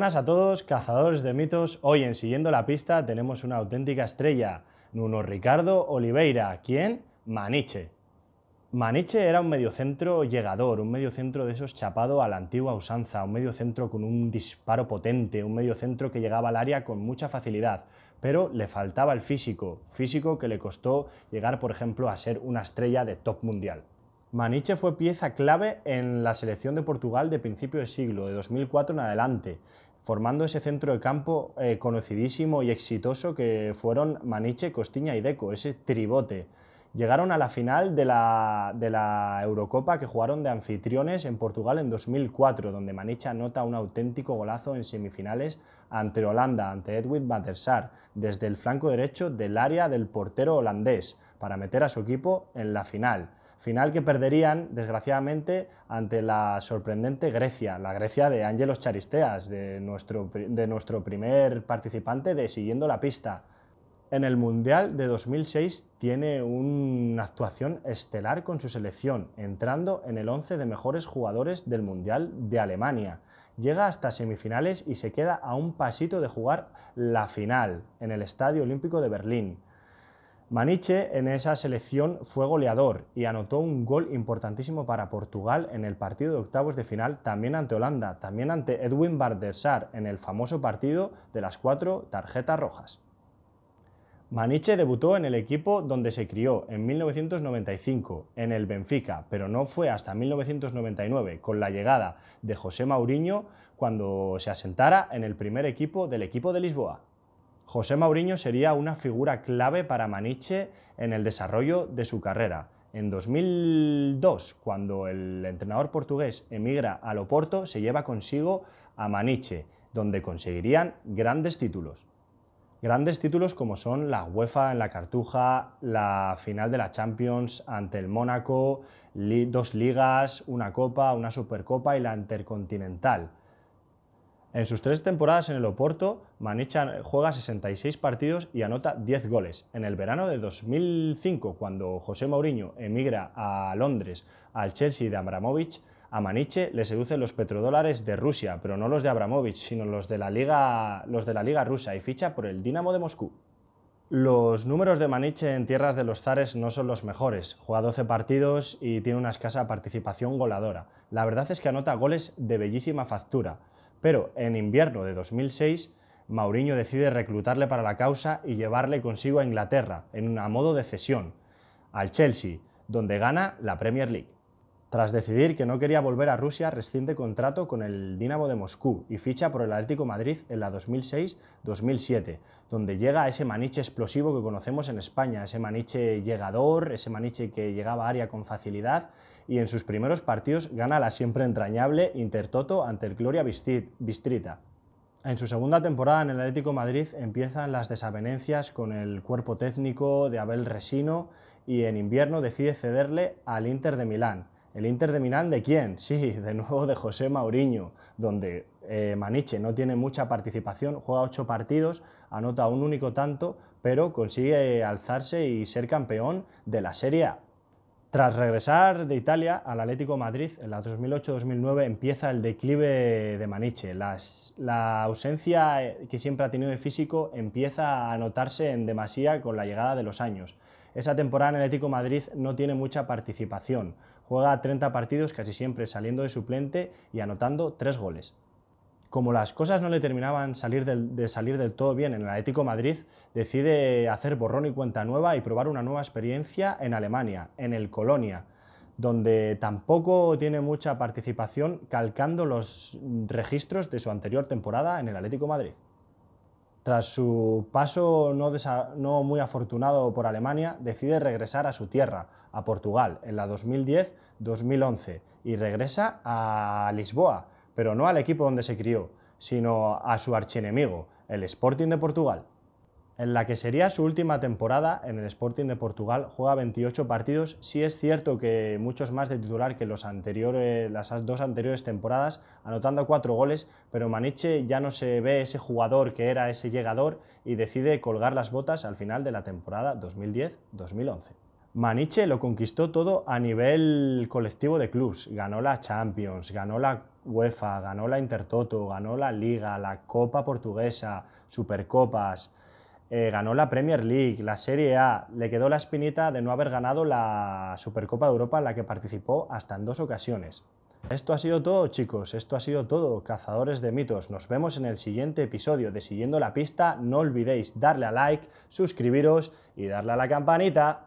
buenas a todos, cazadores de mitos. Hoy en Siguiendo la Pista tenemos una auténtica estrella, Nuno Ricardo Oliveira, quien Maniche. Maniche era un mediocentro llegador, un mediocentro de esos chapado a la antigua usanza, un mediocentro con un disparo potente, un mediocentro que llegaba al área con mucha facilidad, pero le faltaba el físico, físico que le costó llegar, por ejemplo, a ser una estrella de top mundial. Maniche fue pieza clave en la selección de Portugal de principio de siglo, de 2004 en adelante, formando ese centro de campo eh, conocidísimo y exitoso que fueron Maniche, Costiña y Deco, ese tribote. Llegaron a la final de la, de la Eurocopa que jugaron de anfitriones en Portugal en 2004, donde Maniche anota un auténtico golazo en semifinales ante Holanda, ante Edwin van der Sar, desde el flanco derecho del área del portero holandés, para meter a su equipo en la final. Final que perderían, desgraciadamente, ante la sorprendente Grecia, la Grecia de Ángelos Charisteas, de nuestro, primer participante de Siguiendo la Pista. En el Mundial de 2006 tiene una actuación estelar con su selección, entrando en el 11 de mejores jugadores del Mundial de Alemania. Llega hasta semifinales y se queda a un pasito de jugar la final en el Estadio Olímpico de Berlín. Maniche en esa selección fue goleador y anotó un gol importantísimo para Portugal en el partido de octavos de final, también ante Holanda, también ante Edwin Bardersar, en el famoso partido de las cuatro tarjetas rojas. Maniche debutó en el equipo donde se crió en 1995, en el Benfica, pero no fue hasta 1999, con la llegada de José Mourinho, cuando se asentara en el primer equipo del equipo de Lisboa. José Mourinho sería una figura clave para Maniche en el desarrollo de su carrera. En 2002, cuando el entrenador portugués emigra a Loporto, se lleva consigo a Maniche, donde conseguirían grandes títulos. Grandes títulos como son la UEFA en la Cartuja, la final de la Champions ante el Mónaco, dos ligas, una copa, una supercopa y la Intercontinental. En sus tres temporadas en el Oporto, Maniche juega 66 partidos y anota 10 goles. En el verano de 2005, cuando José Mourinho emigra a Londres al Chelsea de Abramovich, a Maniche le seducen los petrodólares de Rusia, pero no los de Abramovich, sino los de la liga, los de la liga rusa y ficha por el Dinamo de Moscú. Los números de Maniche en tierras de los zares no son los mejores. Juega 12 partidos y tiene una escasa participación goladora. La verdad es que anota goles de bellísima factura. Pero en invierno de 2006, Mauriño decide reclutarle para la causa y llevarle consigo a Inglaterra, en un modo de cesión, al Chelsea, donde gana la Premier League. Tras decidir que no quería volver a Rusia, rescinde contrato con el Dinamo de Moscú y ficha por el Atlético Madrid en la 2006-2007, donde llega a ese maniche explosivo que conocemos en España, ese maniche llegador, ese maniche que llegaba a área con facilidad y en sus primeros partidos gana la siempre entrañable Intertoto ante el Gloria Bistrita. En su segunda temporada en el Atlético Madrid empiezan las desavenencias con el cuerpo técnico de Abel Resino y en invierno decide cederle al Inter de Milán. ¿El Inter de Milán de quién? Sí, de nuevo de José Mauriño, donde eh, Maniche no tiene mucha participación, juega ocho partidos, anota un único tanto, pero consigue alzarse y ser campeón de la Serie A. Tras regresar de Italia al Atlético Madrid, en la 2008-2009 empieza el declive de Maniche. la ausencia eh, que siempre ha tenido de físico empieza a notarse en demasía con la llegada de los años. Esa temporada en el Atlético Madrid no tiene mucha participación. Juega 30 partidos casi siempre saliendo de suplente y anotando 3 goles como las cosas no le terminaban salir de salir del todo bien en el Atlético Madrid, decide hacer borrón y cuenta nueva y probar una nueva experiencia en Alemania, en el Colonia, donde tampoco tiene mucha participación calcando los registros de su anterior temporada en el Atlético Madrid. Tras su paso no, no muy afortunado por Alemania, decide regresar a su tierra, a Portugal, en la 2010-2011, y regresa a Lisboa, pero no al equipo donde se crió, sino a su archienemigo, el Sporting de Portugal. En la que sería su última temporada en el Sporting de Portugal, juega 28 partidos. Sí es cierto que muchos más de titular que los anteriores, las dos anteriores temporadas, anotando cuatro goles, pero Maniche ya no se ve ese jugador que era ese llegador y decide colgar las botas al final de la temporada 2010-2011. Maniche lo conquistó todo a nivel colectivo de clubs. Ganó la Champions, ganó la UEFA, ganó la Intertoto, ganó la Liga, la Copa Portuguesa, Supercopas, eh, ganó la Premier League, la Serie A. Le quedó la espinita de no haber ganado la Supercopa de Europa en la que participó hasta en dos ocasiones. Esto ha sido todo chicos, esto ha sido todo, cazadores de mitos. Nos vemos en el siguiente episodio de Siguiendo la Pista. No olvidéis darle a like, suscribiros y darle a la campanita.